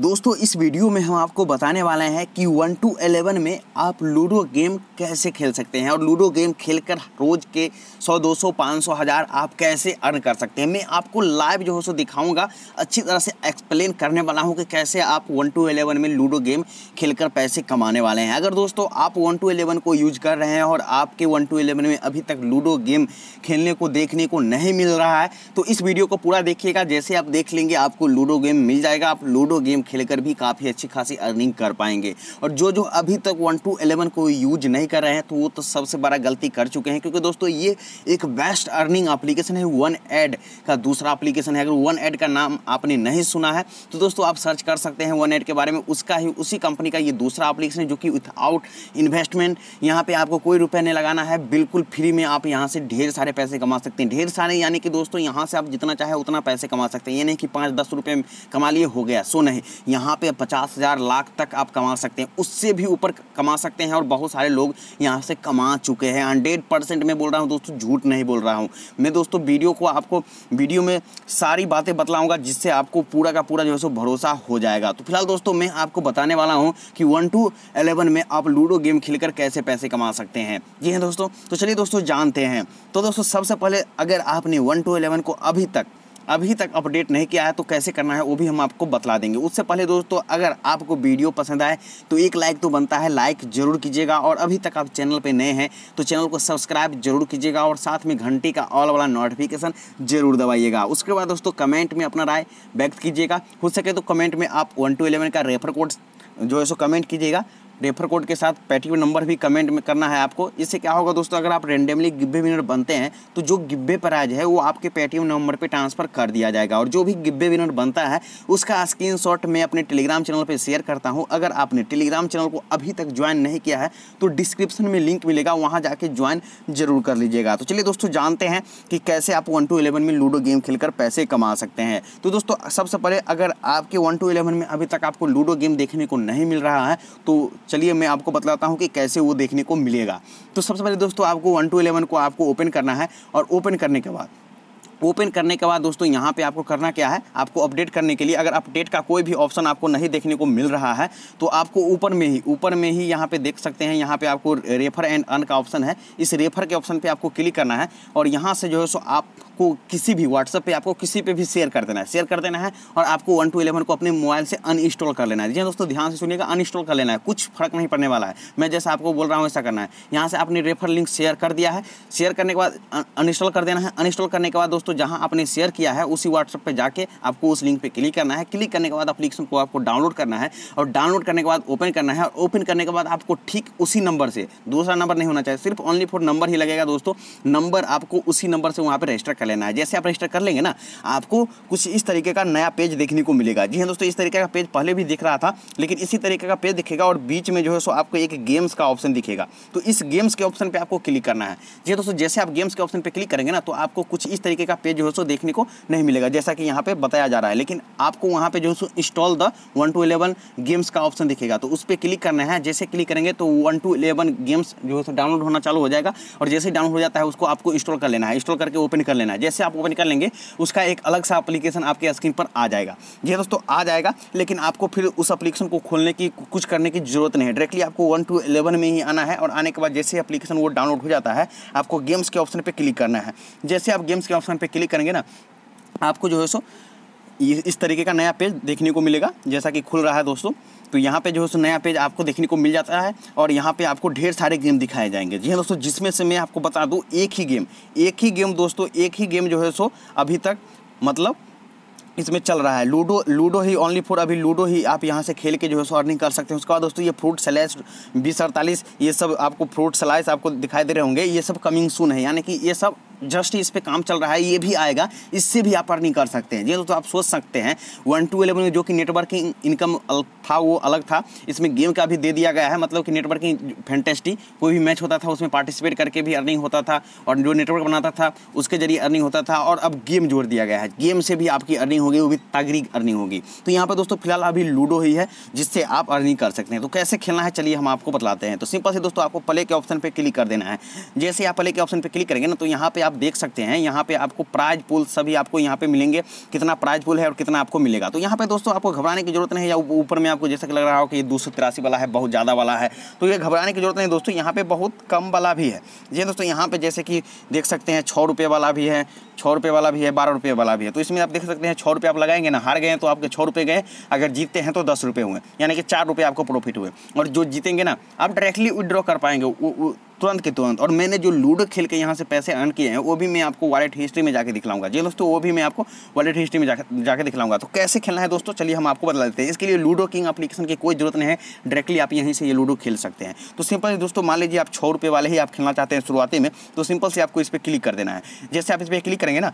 दोस्तों इस वीडियो में हम आपको बताने वाले हैं कि वन टू एलेवन में आप लूडो गेम कैसे खेल सकते हैं और लूडो गेम खेलकर रोज़ के सौ दो सौ पाँच सौ हज़ार आप कैसे अर्न कर सकते हैं मैं आपको लाइव जो है सो दिखाऊंगा अच्छी तरह से एक्सप्लेन करने वाला हूं कि कैसे आप वन टू एलेवन में लूडो गेम खेलकर पैसे कमाने वाले हैं अगर दोस्तों आप वन टू एलेवन को यूज कर रहे हैं और आपके वन टू एलेवन में अभी तक लूडो गेम खेलने को देखने को नहीं मिल रहा है तो इस वीडियो को पूरा देखिएगा जैसे आप देख लेंगे आपको लूडो गेम मिल जाएगा आप लूडो गेम खेलकर भी काफ़ी अच्छी खासी अर्निंग कर पाएंगे और जो जो अभी तक वन टू एलेवन को यूज नहीं कर रहे हैं तो वो तो सबसे बड़ा गलती कर चुके हैं क्योंकि दोस्तों ये एक बेस्ट अर्निंग एप्लीकेशन है वन एड का दूसरा एप्लीकेशन है अगर वन एड का नाम आपने नहीं सुना है तो दोस्तों आप सर्च कर सकते हैं वन एड के बारे में उसका ही उसी कंपनी का ये दूसरा एप्लीकेशन है जो कि विथआउट इन्वेस्टमेंट यहाँ पर आपको कोई रुपये नहीं लगाना है बिल्कुल फ्री में आप यहाँ से ढेर सारे पैसे कमा सकते हैं ढेर सारे यानी कि दोस्तों यहाँ से आप जितना चाहे उतना पैसे कमा सकते हैं ये नहीं कि पाँच दस रुपये कमा लिए हो गया सो नहीं यहाँ पे पचास हज़ार लाख तक आप कमा सकते हैं उससे भी ऊपर कमा सकते हैं और बहुत सारे लोग यहाँ से कमा चुके हैं हंड्रेड परसेंट मैं बोल रहा हूँ दोस्तों झूठ नहीं बोल रहा हूँ मैं दोस्तों वीडियो को आपको वीडियो में सारी बातें बतलाऊँगा जिससे आपको पूरा का पूरा जो है सो भरोसा हो जाएगा तो फिलहाल दोस्तों मैं आपको बताने वाला हूँ कि वन टू एलेवन में आप लूडो गेम खेलकर कैसे पैसे कमा सकते हैं जी हैं हाँ, दोस्तों तो चलिए दोस्तों जानते हैं तो दोस्तों सबसे पहले अगर आपने वन टू एलेवन को अभी तक अभी तक अपडेट नहीं किया है तो कैसे करना है वो भी हम आपको बतला देंगे उससे पहले दोस्तों अगर आपको वीडियो पसंद आए तो एक लाइक तो बनता है लाइक जरूर कीजिएगा और अभी तक आप चैनल पर नए हैं तो चैनल को सब्सक्राइब जरूर कीजिएगा और साथ में घंटी का ऑल वाला नोटिफिकेशन जरूर दबाइएगा उसके बाद दोस्तों कमेंट में अपना राय व्यक्त कीजिएगा हो सके तो कमेंट में आप वन टू इलेवन का रेफर कोड जो है सो कमेंट कीजिएगा रेफर कोड के साथ पैटिव नंबर भी कमेंट में करना है आपको इससे क्या होगा दोस्तों अगर आप रेंडमली गिब्बे विनर बनते हैं तो जो गिब्बे प्राइज है वो आपके पेटीएम नंबर पर पे ट्रांसफर कर दिया जाएगा और जो भी गिब्बे विनर बनता है उसका स्क्रीन मैं अपने टेलीग्राम चैनल पर शेयर करता हूँ अगर आपने टेलीग्राम चैनल को अभी तक ज्वाइन नहीं किया है तो डिस्क्रिप्शन में लिंक मिलेगा वहाँ जाके ज्वाइन जरूर कर लीजिएगा तो चलिए दोस्तों जानते हैं कि कैसे आप वन टू इलेवन में लूडो गेम खेल पैसे कमा सकते हैं तो दोस्तों सबसे पहले अगर आपके वन टू इलेवन में अभी तक आपको लूडो गेम देखने को नहीं मिल रहा है तो चलिए मैं आपको बताता हूँ कि कैसे वो देखने को मिलेगा तो सबसे पहले दोस्तों आपको वन टू एलेवन को आपको ओपन करना है और ओपन करने के बाद ओपन करने के बाद दोस्तों यहाँ पे आपको करना क्या है आपको अपडेट करने के लिए अगर अपडेट का कोई भी ऑप्शन आपको नहीं देखने को मिल रहा है तो आपको ऊपर में ही ऊपर में ही यहाँ पे देख सकते हैं यहाँ पे आपको रेफर एंड अन का ऑप्शन है इस रेफर के ऑप्शन पे आपको क्लिक करना है और यहाँ से जो है सो आप आपको किसी भी व्हाट्सअप पे आपको किसी पे भी शेयर कर देना है शेयर कर देना है और आपको वन टू इलेवन को अपने मोबाइल से अनइंस्टॉल कर लेना है जी हाँ दोस्तों ध्यान से सुनिएगा अनइंस्टॉल कर लेना है कुछ फर्क नहीं पड़ने वाला है मैं जैसा आपको बोल रहा हूँ ऐसा करना है यहाँ से आपने रेफर लिंक शेयर कर दिया है शेयर करने के बाद अनइंस्टॉल कर देना है अनइंस्टॉल करने के बाद दोस्तों जहाँ आपने शेयर किया है उसी व्हाट्सअप पर जाके आपको उस लिंक पर क्लिक करना है क्लिक करने के बाद अपलीकेशन को आपको डाउनलोड करना है और डाउनलोड करने के बाद ओपन करना है और ओपन करने के बाद आपको ठीक उसी नंबर से दूसरा नंबर नहीं होना चाहिए सिर्फ ओनली फॉर नंबर ही लगेगा दोस्तों नंबर आपको उसी नंबर से वहाँ पर रजिस्टर कर लेना है जैसे आप रजिस्टर कर लेंगे ना आपको कुछ इस तरीके का नया पेज देखने को मिलेगा जी हाँ दोस्तों इस तरीके का पेज पहले भी दिख रहा था लेकिन इसी तरीके का पेज दिखेगा और बीच में जो है सो आपको एक गेम्स का ऑप्शन दिखेगा तो इस गेम्स के ऑप्शन पर आपको क्लिक करना है जी हाँ दोस्तों जैसे आप गेम्स के ऑप्शन पर क्लिक करेंगे ना तो आपको कुछ इस तरीके का पेज जो है सो देखने को नहीं मिलेगा जैसा कि यहाँ पर बताया जा रहा है लेकिन आपको वहाँ पर जो है सो install the one two eleven games का ऑप्शन दिखेगा तो उस पर क्लिक करना है जैसे क्लिक करेंगे तो वन टू इलेवन गेम्स जो है सो डाउनलोड होना चालू हो जाएगा और जैसे डाउनलोड हो जाता है उसको आपको इंस्टॉल कर लेना है इंस्टॉल करके ओपन कर लेना है जैसे आप ओपन कर लेंगे उसका एक अलग सा अप्लीकेशन आपके स्क्रीन पर आ जाएगा जी हाँ दोस्तों आ जाएगा लेकिन आपको फिर उस अप्लीकेशन को खोलने की कुछ करने की जरूरत नहीं है डायरेक्टली आपको वन टू एलेवन में ही आना है और आने के बाद जैसे अप्लीकेशन वो डाउनलोड हो जाता है आपको गेम्स के ऑप्शन पर क्लिक करना है जैसे आप गेम्स के ऑप्शन पर क्लिक करेंगे ना आपको जो है सो इस तरीके का नया पेज देखने को मिलेगा जैसा कि खुल रहा है दोस्तों तो यहाँ पे जो है नया पेज आपको देखने को मिल जाता है और यहाँ पे आपको ढेर सारे गेम दिखाए जाएंगे जी हाँ दोस्तों जिसमें से मैं आपको बता दूँ एक ही गेम एक ही गेम दोस्तों एक ही गेम जो है सो अभी तक मतलब इसमें चल रहा है लूडो लूडो ही ओनली फॉर अभी लूडो ही आप यहाँ से खेल के जो है सो अर्निंग कर सकते हैं उसके बाद दोस्तों ये फ्रूट सलाइस बीस अड़तालीस ये सब आपको फ्रूट सलाइस आपको दिखाई दे रहे होंगे ये सब कमिंग सून है यानी कि ये सब जस्ट इस पे काम चल रहा है ये भी आएगा इससे भी आप अर्निंग कर सकते हैं ये तो, तो आप सोच सकते हैं वन टू एलेवन में जो कि नेटवर्किंग इनकम था वो अलग था इसमें गेम का भी दे दिया गया है मतलब कि नेटवर्किंग फैंटेस्टी कोई भी मैच होता था उसमें पार्टिसिपेट करके भी अर्निंग होता था और जो नेटवर्क बनाता था उसके जरिए अर्निंग होता था और अब गेम जोड़ दिया गया है गेम से भी आपकी अर्निंग होगी वो भी तागरी अर्निंग होगी तो यहाँ पर दोस्तों फिलहाल अभी लूडो ही है जिससे आप अर्निंग कर सकते हैं तो कैसे खेलना है चलिए हम आपको बतलाते हैं तो सिंपल से दोस्तों आपको प्ले के ऑप्शन पर क्लिक कर देना है जैसे आप प्ले के ऑप्शन पर क्लिक करेंगे ना तो यहाँ पर आप देख सकते हैं यहाँ पे आपको प्राइज पुल सभी आपको यहाँ पे मिलेंगे कितना प्राइज पुल है और कितना आपको मिलेगा तो यहाँ पे दोस्तों आपको घबराने की जरूरत नहीं है ऊपर में आपको जैसा कि लग रहा हो कि ये दो वाला है बहुत ज़्यादा वाला है तो ये घबराने की जरूरत नहीं दोस्तों यहाँ पे बहुत कम वाला भी है जी दोस्तों यहाँ पे जैसे कि देख सकते हैं छः रुपये वाला भी है छः रुपये वाला भी है बारह रुपये वाला भी है तो इसमें आप देख सकते हैं छः रुपये आप लगाएंगे ना हार गए तो आपके छः रुपये गए अगर जीतते हैं तो दस रुपये हुए यानी कि चार रुपये आपको प्रॉफिट हुए और जो जीतेंगे ना आप डायरेक्टली विड्रॉ कर पाएंगे तुरंत के तुरंत और मैंने जो लूडो खेल के यहाँ से पैसे अर्न किए हैं वो भी मैं आपको वॉलेट हिस्ट्री में जाकर दिखलाऊंगा जी दोस्तों वो भी मैं आपको वॉलेट हिस्ट्री में जाकर जाकर दिखलाऊंगा तो कैसे खेलना है दोस्तों चलिए हम आपको बता देते हैं इसके लिए लूडो किंग अपलीकेशन की कोई जरूरत नहीं है डायरेक्टली आप यहीं से ये लूडो खेल सकते हैं तो सिंपल दोस्तों मान लीजिए आप छः रुपये वाले ही आप खेलना चाहते हैं शुरुआती में तो सिंपल से आपको इस पर क्लिक कर देना है जैसे आप इस पर क्लिक करेंगे ना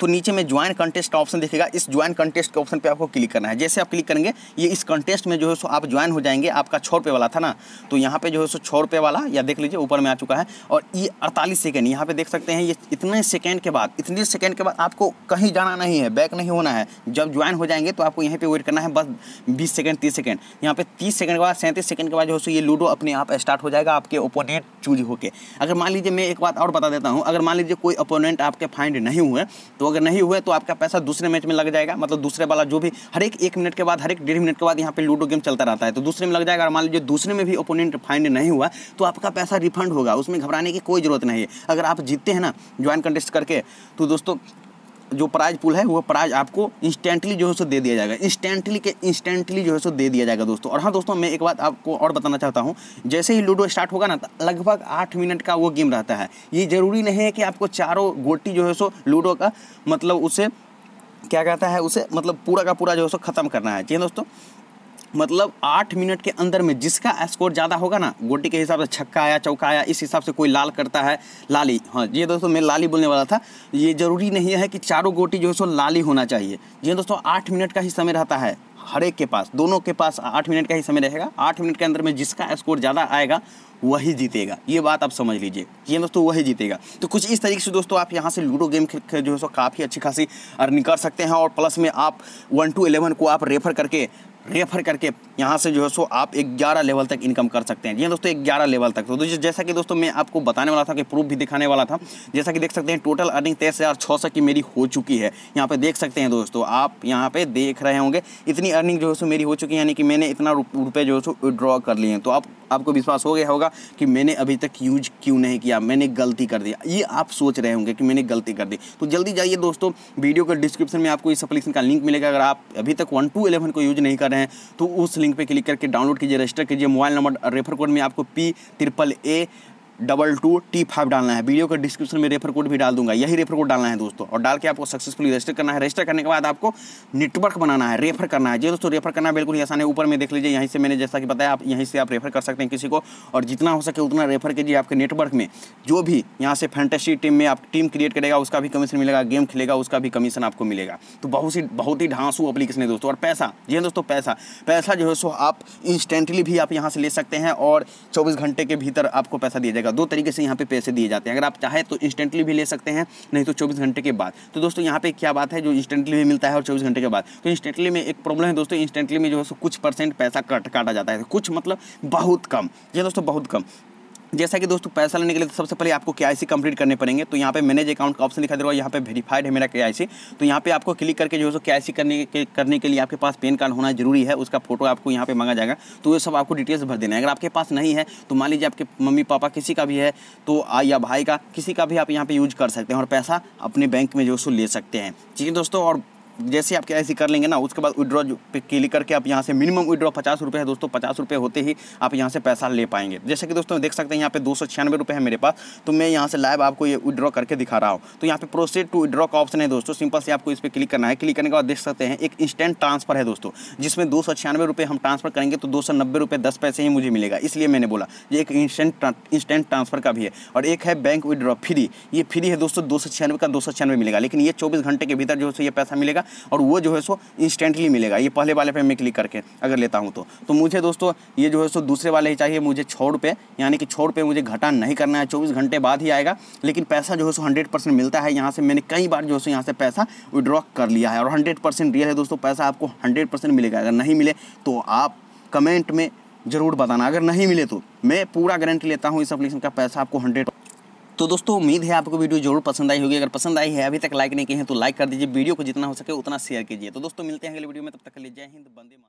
तो नीचे में ज्वाइन कंटेस्ट का ऑप्शन देखेगा इस ज्वाइन कंटेस्ट के ऑप्शन पे आपको क्लिक करना है जैसे आप क्लिक करेंगे ये इस कंटेस्ट में जो है सो आप ज्वाइन हो जाएंगे आपका छः रुपये वाला था ना तो यहाँ पे जो है सो छः रुपये वाला या देख लीजिए ऊपर में आ चुका है और ये अड़तालीस सेकेंड यहाँ पे देख सकते हैं ये इतने सेकेंड के बाद इतने सेकेंड के बाद आपको कहीं जाना नहीं है बैक नहीं होना है जब ज्वाइन हो जाएंगे तो आपको यहीं पर वेट करना है बस बीस सेकेंड तीस सेकेंड यहाँ पर तीस सेकेंड के बाद सैंतीस सेकेंड के बाद जो है सो ये लूडो अपने आप स्टार्ट हो जाएगा आपके ओपोनेंट चूज होकर अगर मान लीजिए मैं एक बात और बता देता हूँ अगर मान लीजिए कोई ओपोनेंट आपके फाइंड नहीं हुए तो अगर नहीं हुए तो आपका पैसा दूसरे मैच में लग जाएगा मतलब दूसरे वाला जो भी हर एक एक मिनट के बाद हर एक डेढ़ मिनट के बाद यहाँ पे लूडो गेम चलता रहता है तो दूसरे में लग जाएगा और मान लीजिए दूसरे में भी ओपोनेंट फाइंड नहीं हुआ तो आपका पैसा रिफंड होगा उसमें घबराने की कोई ज़रूरत नहीं है अगर आप जीतते हैं ना ज्वाइन कंटेस्ट करके तो दोस्तों जो प्राइज पुल है वो प्राइज आपको इंस्टेंटली जो है सो दे दिया जाएगा इंस्टेंटली के इंस्टेंटली जो है सो दे दिया जाएगा दोस्तों और हाँ दोस्तों मैं एक बात आपको और बताना चाहता हूँ जैसे ही लूडो स्टार्ट होगा ना लगभग आठ मिनट का वो गेम रहता है ये ज़रूरी नहीं है कि आपको चारों गोटी जो है सो लूडो का मतलब उसे क्या कहता है उसे मतलब पूरा का पूरा जो है सो ख़त्म करना है ठीक है हाँ दोस्तों मतलब आठ मिनट के अंदर में जिसका स्कोर ज़्यादा होगा ना गोटी के हिसाब से छक्का आया चौका आया इस हिसाब से कोई लाल करता है लाली हाँ ये दोस्तों मैं लाली बोलने वाला था ये ज़रूरी नहीं है कि चारों गोटी जो है सो लाली होना चाहिए जी दोस्तों आठ मिनट का ही समय रहता है हर एक के पास दोनों के पास आठ मिनट का ही समय रहेगा आठ मिनट के अंदर में जिसका स्कोर ज़्यादा आएगा वही जीतेगा ये बात आप समझ लीजिए ये दोस्तों वही जीतेगा तो कुछ इस तरीके से दोस्तों आप यहाँ से लूडो गेम जो है सो काफ़ी अच्छी खासी अर्निंग कर सकते हैं और प्लस में आप वन टू एलेवन को आप रेफर करके रेफर करके यहाँ से जो है सो आप ग्यारह लेवल तक इनकम कर सकते हैं जी हाँ दोस्तों ग्यारह लेवल तक तो जैसा कि दोस्तों मैं आपको बताने वाला था कि प्रूफ भी दिखाने वाला था जैसा कि देख सकते हैं टोटल अर्निंग तेईस हज़ार छः सौ की मेरी हो चुकी है यहाँ पे देख सकते हैं दोस्तों आप यहाँ पे देख रहे होंगे इतनी अर्निंग जो है सो मेरी हो चुकी है यानी कि मैंने इतना रुपये जो है सो विड्रॉ कर लिए हैं तो आप आपको विश्वास हो गया होगा कि मैंने अभी तक यूज क्यों नहीं किया मैंने गलती कर दिया ये आप सोच रहे होंगे कि मैंने गलती कर दी तो जल्दी जाइए दोस्तों वीडियो के डिस्क्रिप्शन में आपको इस अपलिकेशन का लिंक मिलेगा अगर आप अभी तक वन टू इलेवन को यूज नहीं कर रहे हैं तो उस लिंक पर क्लिक करके डाउनलोड कीजिए रजिस्टर कीजिए मोबाइल नंबर रेफर कोड में आपको P triple A double two T five डालना है वीडियो के डिस्क्रिप्शन में रेफर कोड भी डाल दूंगा यही रेफर कोड डालना है दोस्तों और डाल के आपको सक्सेसफुली रजिस्टर करना है रजिस्टर करने के बाद आपको नेटवर्क बनाना है रेफर करना है जी दोस्तों रेफर करना बिल्कुल ही आसान है ऊपर में देख लीजिए यहीं से मैंने जैसा कि बताया आप यहीं से आप रेफर कर सकते हैं किसी को और जितना हो सके उतना रेफर कीजिए आपके नेटवर्क में जो भी यहाँ से फैंटेसी टीम में आप टीम क्रिएट करेगा उसका भी कमीशन मिलेगा गेम खेलेगा उसका भी कमीशन आपको मिलेगा तो बहुत सी बहुत ही ढांसू अपलीकेशन है दोस्तों और पैसा जी हाँ दोस्तों पैसा पैसा जो है सो आप इंस्टेंटली भी आप यहाँ से ले सकते हैं और चौबीस घंटे के भीतर आपको पैसा दिया जाएगा दो तरीके से यहाँ पे पैसे दिए जाते हैं अगर आप चाहें तो इंस्टेंटली भी ले सकते हैं नहीं तो चौबीस घंटे के बाद तो दोस्तों यहाँ पे क्या बात है जो इंस्टेंटली भी मिलता है और चौबीस घंटे के बाद तो इंस्टेंटली में एक प्रॉब्लम है दोस्तों इंस्टेंटली में जो है कुछ परसेंट पैसा कट काटा जाता है कुछ मतलब बहुत कम ये दोस्तों बहुत कम जैसा कि दोस्तों पैसा लेने के लिए तो सबसे पहले आपको के आई कंप्लीट करने पड़ेंगे तो यहाँ पे मैनेज अकाउंट का ऑप्शन लिखा दे रहा है यहाँ पे वेरीफाइड है मेरा के आई तो यहाँ पे आपको क्लिक करके जो है सो के करने के करने के लिए आपके पास पेन कार्ड होना जरूरी है उसका फोटो आपको यहाँ पे मांगा जाएगा तो ये सब आपको डिटेल्स भर देना है अगर आपके पास नहीं है तो मान लीजिए आपके मम्मी पापा किसी का भी है तो या भाई का किसी का भी आप यहाँ पर यूज कर सकते हैं और पैसा अपने बैंक में जो है सो ले सकते हैं ठीक है दोस्तों और जैसे आप कैसे कर लेंगे ना उसके बाद विड्रॉ पे क्लिक करके आप यहाँ से मिनिमम विड्रॉ पचास रुपये है दोस्तों पचास रुपये होते ही आप यहाँ से पैसा ले पाएंगे जैसे कि दोस्तों देख सकते हैं यहाँ पे दो सौ छियानवे रुपये है मेरे पास तो मैं यहाँ से लाइव आपको ये विड्रॉ करके दिखा रहा हूँ तो यहाँ पे प्रोसेड टू विड्रॉ का ऑप्शन है दोस्तों सिंपल से आपको इस पर क्लिक करना है क्लिक करने के बाद देख सकते हैं एक इंस्टेंट ट्रांसफर है दोस्तों जिसमें दो सौ छियानवे रुपये हम ट्रांसफर करेंगे तो दो सौ नब्बे रुपये दस पैसे ही मुझे मिलेगा इसलिए मैंने बोला ये एक इंस्टेंट इंस्टेंट ट्रांसफर का भी है और एक है बैंक विड्रॉ फ्री ये फ्री है दोस्तों दो सौ छियानवे का दो सौ छियानवे मिलेगा लेकिन ये चौबीस घंटे के भीतर जो है ये पैसा मिलेगा मिलेगा और वो जो है सो इंस्टेंटली मिलेगा ये पहले वाले पे मैं क्लिक करके अगर लेता हूँ तो तो मुझे दोस्तों ये जो है सो दूसरे वाले ही चाहिए मुझे छोड़ पे यानी कि छोड़ पे मुझे घटा नहीं करना है चौबीस घंटे बाद ही आएगा लेकिन पैसा जो है सो हंड्रेड परसेंट मिलता है यहाँ से मैंने कई बार जो है सो यहाँ से पैसा विड्रॉ कर लिया है और हंड्रेड परसेंट रियल है दोस्तों पैसा आपको हंड्रेड परसेंट मिलेगा अगर नहीं मिले तो आप कमेंट में ज़रूर बताना अगर नहीं मिले तो मैं पूरा गारंटी लेता हूँ इस अपलिकेशन का पैसा आपको हंड्रेड तो दोस्तों उम्मीद है आपको वीडियो जरूर पसंद आई होगी अगर पसंद आई है अभी तक लाइक नहीं की है तो लाइक कर दीजिए वीडियो को जितना हो सके उतना शेयर कीजिए तो दोस्तों मिलते हैं अगले वीडियो में तब तक लीजिए जय हिंद बंदे मार